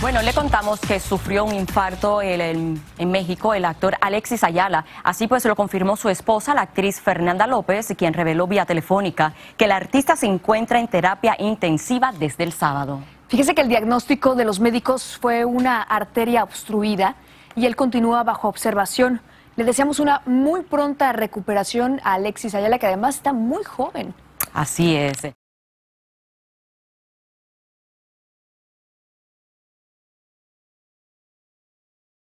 Bueno, le contamos que sufrió un infarto en México el actor Alexis Ayala. Así pues lo confirmó su esposa, la actriz Fernanda López, quien reveló vía telefónica que el artista se encuentra en terapia intensiva desde el sábado. Fíjese que el diagnóstico de los médicos fue una arteria obstruida y él continúa bajo observación. Le deseamos una muy pronta recuperación a Alexis Ayala, que además está muy joven. Así es.